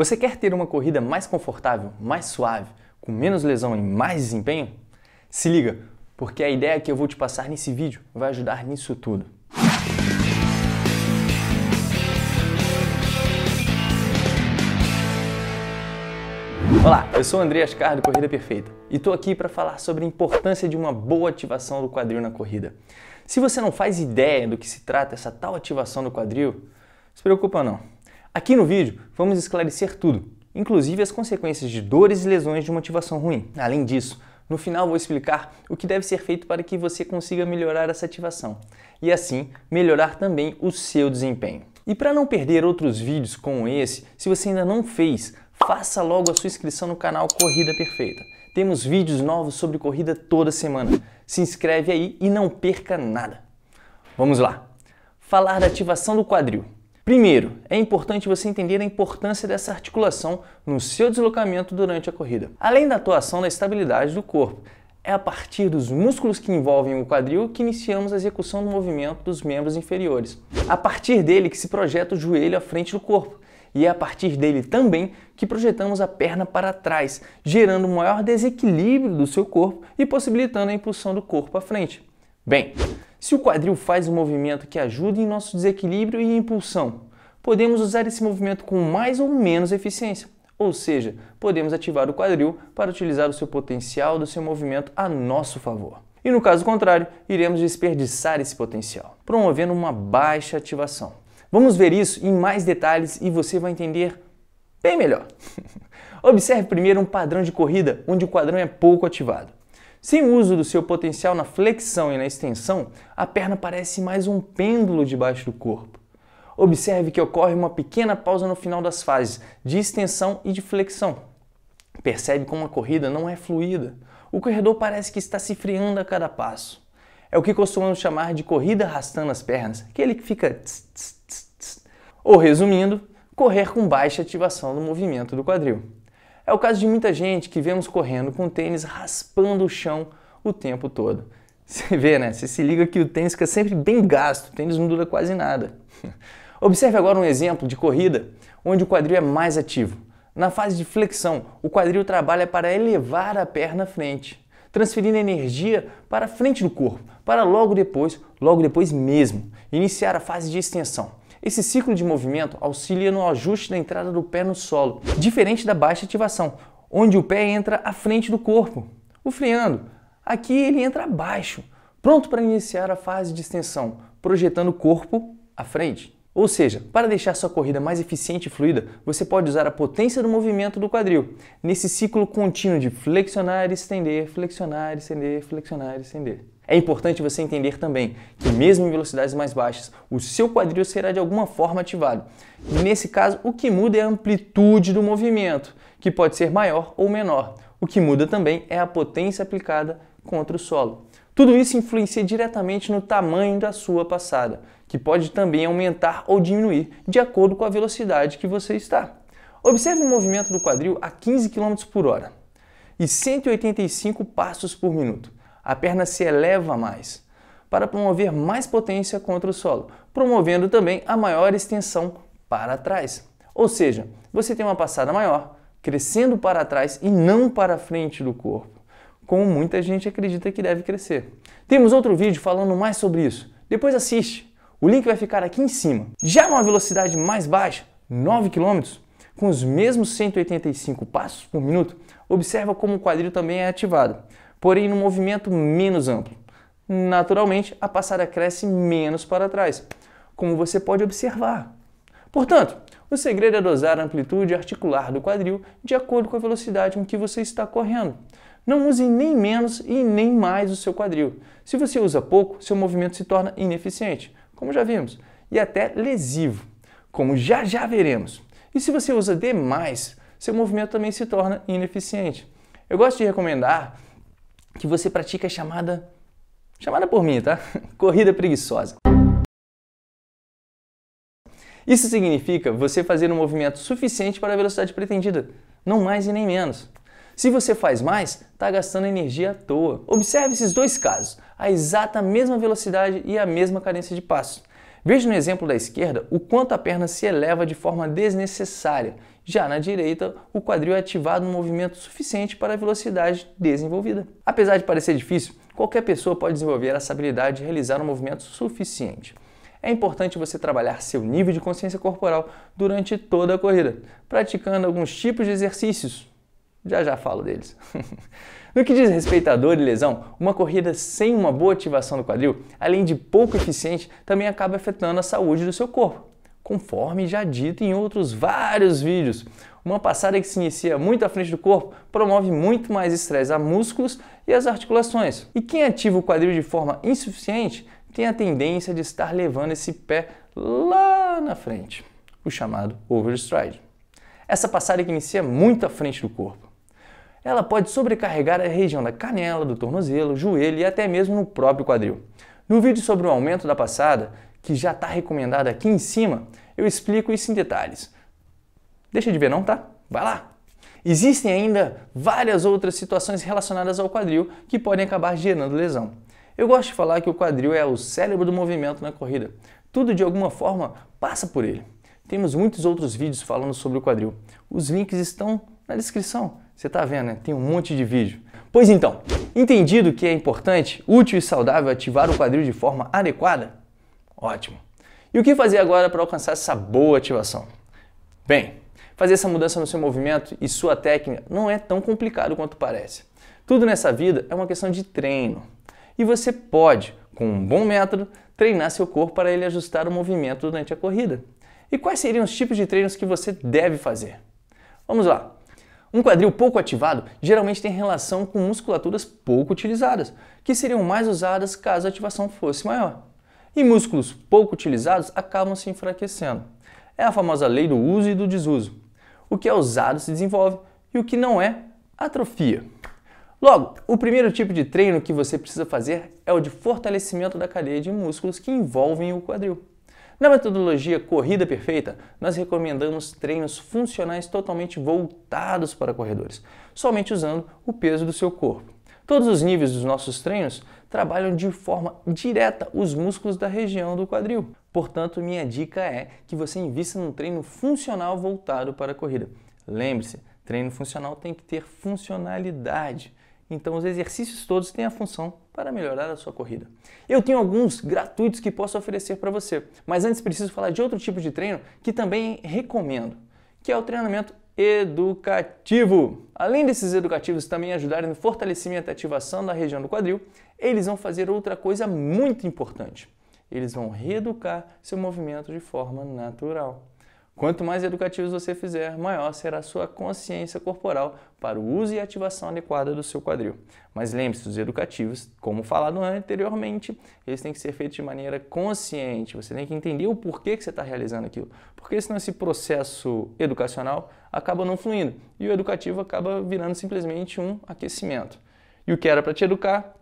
Você quer ter uma corrida mais confortável, mais suave, com menos lesão e mais desempenho? Se liga, porque a ideia que eu vou te passar nesse vídeo vai ajudar nisso tudo. Olá, eu sou o André Ascar do Corrida Perfeita e estou aqui para falar sobre a importância de uma boa ativação do quadril na corrida. Se você não faz ideia do que se trata essa tal ativação do quadril, se preocupa não. Aqui no vídeo, vamos esclarecer tudo, inclusive as consequências de dores e lesões de motivação ruim. Além disso, no final vou explicar o que deve ser feito para que você consiga melhorar essa ativação e assim melhorar também o seu desempenho. E para não perder outros vídeos como esse, se você ainda não fez, faça logo a sua inscrição no canal Corrida Perfeita. Temos vídeos novos sobre corrida toda semana. Se inscreve aí e não perca nada. Vamos lá. Falar da ativação do quadril. Primeiro, é importante você entender a importância dessa articulação no seu deslocamento durante a corrida. Além da atuação na estabilidade do corpo, é a partir dos músculos que envolvem o quadril que iniciamos a execução do movimento dos membros inferiores. A partir dele que se projeta o joelho à frente do corpo, e é a partir dele também que projetamos a perna para trás, gerando um maior desequilíbrio do seu corpo e possibilitando a impulsão do corpo à frente. Bem, se o quadril faz um movimento que ajuda em nosso desequilíbrio e impulsão, podemos usar esse movimento com mais ou menos eficiência. Ou seja, podemos ativar o quadril para utilizar o seu potencial do seu movimento a nosso favor. E no caso contrário, iremos desperdiçar esse potencial, promovendo uma baixa ativação. Vamos ver isso em mais detalhes e você vai entender bem melhor. Observe primeiro um padrão de corrida onde o quadrão é pouco ativado. Sem o uso do seu potencial na flexão e na extensão, a perna parece mais um pêndulo debaixo do corpo. Observe que ocorre uma pequena pausa no final das fases de extensão e de flexão. Percebe como a corrida não é fluida. O corredor parece que está se friando a cada passo. É o que costumamos chamar de corrida arrastando as pernas, aquele que fica. Tss, tss, tss, Ou resumindo, correr com baixa ativação do movimento do quadril. É o caso de muita gente que vemos correndo com tênis raspando o chão o tempo todo. Você vê, né? Você se liga que o tênis fica sempre bem gasto, o tênis não dura quase nada. Observe agora um exemplo de corrida onde o quadril é mais ativo. Na fase de flexão, o quadril trabalha para elevar a perna à frente, transferindo energia para a frente do corpo, para logo depois, logo depois mesmo, iniciar a fase de extensão. Esse ciclo de movimento auxilia no ajuste da entrada do pé no solo, diferente da baixa ativação, onde o pé entra à frente do corpo. O freando, aqui ele entra abaixo, pronto para iniciar a fase de extensão, projetando o corpo à frente. Ou seja, para deixar sua corrida mais eficiente e fluida, você pode usar a potência do movimento do quadril, nesse ciclo contínuo de flexionar, e estender, flexionar, e estender, flexionar, e estender. É importante você entender também que mesmo em velocidades mais baixas, o seu quadril será de alguma forma ativado. Nesse caso, o que muda é a amplitude do movimento, que pode ser maior ou menor. O que muda também é a potência aplicada contra o solo. Tudo isso influencia diretamente no tamanho da sua passada, que pode também aumentar ou diminuir de acordo com a velocidade que você está. Observe o movimento do quadril a 15 km por hora e 185 passos por minuto. A perna se eleva mais, para promover mais potência contra o solo, promovendo também a maior extensão para trás. Ou seja, você tem uma passada maior, crescendo para trás e não para frente do corpo, como muita gente acredita que deve crescer. Temos outro vídeo falando mais sobre isso. Depois assiste. O link vai ficar aqui em cima. Já numa velocidade mais baixa, 9 km, com os mesmos 185 passos por minuto, observa como o quadril também é ativado porém num movimento menos amplo. Naturalmente, a passada cresce menos para trás, como você pode observar. Portanto, o segredo é dosar a amplitude articular do quadril de acordo com a velocidade com que você está correndo. Não use nem menos e nem mais o seu quadril. Se você usa pouco, seu movimento se torna ineficiente, como já vimos, e até lesivo, como já já veremos. E se você usa demais, seu movimento também se torna ineficiente. Eu gosto de recomendar que você pratica é chamada, chamada por mim, tá? Corrida preguiçosa. Isso significa você fazer um movimento suficiente para a velocidade pretendida, não mais e nem menos. Se você faz mais, está gastando energia à toa. Observe esses dois casos, a exata mesma velocidade e a mesma cadência de passo. Veja no exemplo da esquerda o quanto a perna se eleva de forma desnecessária já na direita, o quadril é ativado no movimento suficiente para a velocidade desenvolvida. Apesar de parecer difícil, qualquer pessoa pode desenvolver essa habilidade de realizar um movimento suficiente. É importante você trabalhar seu nível de consciência corporal durante toda a corrida, praticando alguns tipos de exercícios. Já já falo deles. no que diz respeito à dor e lesão, uma corrida sem uma boa ativação do quadril, além de pouco eficiente, também acaba afetando a saúde do seu corpo conforme já dito em outros vários vídeos. Uma passada que se inicia muito à frente do corpo promove muito mais estresse a músculos e as articulações. E quem ativa o quadril de forma insuficiente tem a tendência de estar levando esse pé lá na frente, o chamado overstride. Essa passada que inicia muito à frente do corpo. Ela pode sobrecarregar a região da canela, do tornozelo, joelho e até mesmo no próprio quadril. No vídeo sobre o aumento da passada, que já está recomendada aqui em cima, eu explico isso em detalhes. Deixa de ver não, tá? Vai lá! Existem ainda várias outras situações relacionadas ao quadril que podem acabar gerando lesão. Eu gosto de falar que o quadril é o cérebro do movimento na corrida. Tudo de alguma forma passa por ele. Temos muitos outros vídeos falando sobre o quadril. Os links estão na descrição. Você está vendo, né? Tem um monte de vídeo. Pois então, entendido que é importante, útil e saudável ativar o quadril de forma adequada, Ótimo. E o que fazer agora para alcançar essa boa ativação? Bem, fazer essa mudança no seu movimento e sua técnica não é tão complicado quanto parece. Tudo nessa vida é uma questão de treino. E você pode, com um bom método, treinar seu corpo para ele ajustar o movimento durante a corrida. E quais seriam os tipos de treinos que você deve fazer? Vamos lá. Um quadril pouco ativado geralmente tem relação com musculaturas pouco utilizadas, que seriam mais usadas caso a ativação fosse maior e músculos pouco utilizados acabam se enfraquecendo. É a famosa lei do uso e do desuso. O que é usado se desenvolve e o que não é, atrofia. Logo, o primeiro tipo de treino que você precisa fazer é o de fortalecimento da cadeia de músculos que envolvem o quadril. Na metodologia Corrida Perfeita, nós recomendamos treinos funcionais totalmente voltados para corredores, somente usando o peso do seu corpo. Todos os níveis dos nossos treinos trabalham de forma direta os músculos da região do quadril. Portanto, minha dica é que você invista num treino funcional voltado para a corrida. Lembre-se, treino funcional tem que ter funcionalidade. Então, os exercícios todos têm a função para melhorar a sua corrida. Eu tenho alguns gratuitos que posso oferecer para você, mas antes preciso falar de outro tipo de treino que também recomendo, que é o treinamento educativo. Além desses educativos também ajudarem no fortalecimento e ativação da região do quadril, eles vão fazer outra coisa muito importante. Eles vão reeducar seu movimento de forma natural. Quanto mais educativos você fizer, maior será a sua consciência corporal para o uso e ativação adequada do seu quadril. Mas lembre-se, os educativos, como falado anteriormente, eles têm que ser feitos de maneira consciente. Você tem que entender o porquê que você está realizando aquilo. Porque senão esse processo educacional acaba não fluindo e o educativo acaba virando simplesmente um aquecimento. E o que era para te educar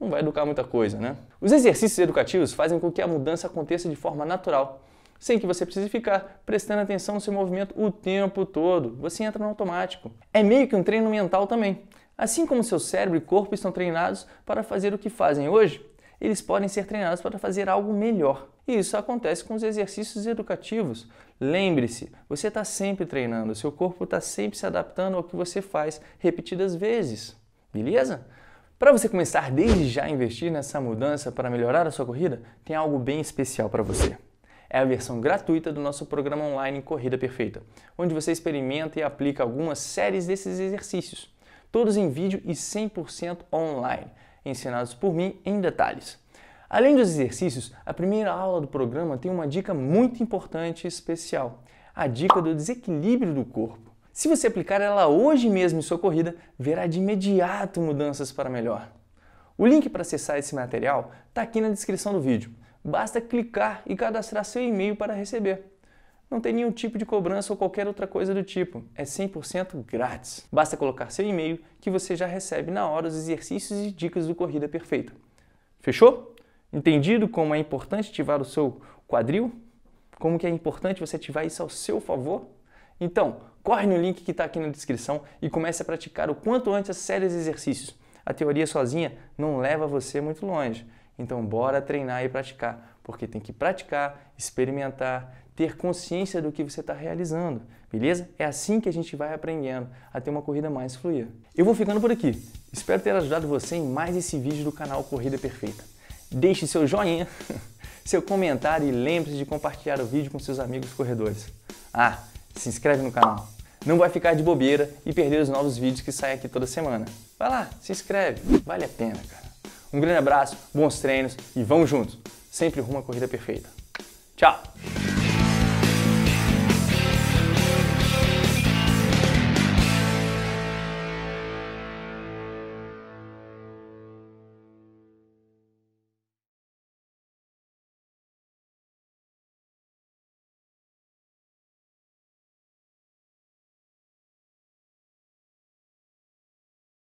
não vai educar muita coisa, né? Os exercícios educativos fazem com que a mudança aconteça de forma natural sem que você precise ficar prestando atenção no seu movimento o tempo todo. Você entra no automático. É meio que um treino mental também. Assim como seu cérebro e corpo estão treinados para fazer o que fazem hoje, eles podem ser treinados para fazer algo melhor. E isso acontece com os exercícios educativos. Lembre-se, você está sempre treinando, seu corpo está sempre se adaptando ao que você faz repetidas vezes. Beleza? Para você começar desde já a investir nessa mudança para melhorar a sua corrida, tem algo bem especial para você é a versão gratuita do nosso programa online Corrida Perfeita, onde você experimenta e aplica algumas séries desses exercícios, todos em vídeo e 100% online, ensinados por mim em detalhes. Além dos exercícios, a primeira aula do programa tem uma dica muito importante e especial: a dica do desequilíbrio do corpo. Se você aplicar ela hoje mesmo em sua corrida, verá de imediato mudanças para melhor. O link para acessar esse material está aqui na descrição do vídeo. Basta clicar e cadastrar seu e-mail para receber. Não tem nenhum tipo de cobrança ou qualquer outra coisa do tipo. É 100% grátis. Basta colocar seu e-mail que você já recebe na hora os exercícios e dicas do Corrida Perfeita. Fechou? Entendido como é importante ativar o seu quadril? Como que é importante você ativar isso ao seu favor? Então, corre no link que está aqui na descrição e comece a praticar o quanto antes as séries de exercícios. A teoria sozinha não leva você muito longe. Então, bora treinar e praticar, porque tem que praticar, experimentar, ter consciência do que você está realizando, beleza? É assim que a gente vai aprendendo a ter uma corrida mais fluida. Eu vou ficando por aqui. Espero ter ajudado você em mais esse vídeo do canal Corrida Perfeita. Deixe seu joinha, seu comentário e lembre-se de compartilhar o vídeo com seus amigos corredores. Ah, se inscreve no canal. Não vai ficar de bobeira e perder os novos vídeos que saem aqui toda semana. Vai lá, se inscreve, vale a pena, cara. Um grande abraço, bons treinos e vamos juntos, sempre rumo à corrida perfeita. Tchau!